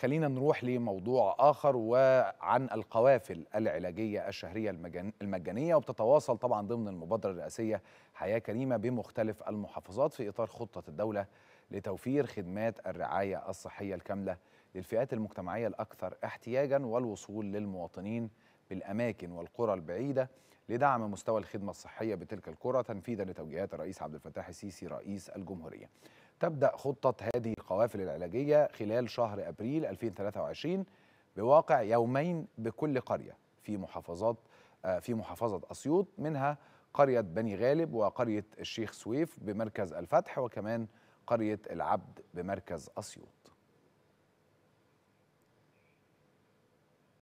خلينا نروح لموضوع آخر وعن القوافل العلاجية الشهرية المجانية وبتتواصل طبعا ضمن المبادرة الرئاسية حياة كريمة بمختلف المحافظات في إطار خطة الدولة لتوفير خدمات الرعاية الصحية الكاملة للفئات المجتمعية الأكثر احتياجا والوصول للمواطنين بالأماكن والقرى البعيدة لدعم مستوى الخدمة الصحية بتلك القرى تنفيذا لتوجيهات الرئيس عبد الفتاح السيسي رئيس الجمهورية تبدأ خطة هذه القوافل العلاجية خلال شهر أبريل 2023 بواقع يومين بكل قرية في محافظات آه، في محافظة أسيوط منها قرية بني غالب وقرية الشيخ سويف بمركز الفتح وكمان قرية العبد بمركز أسيوط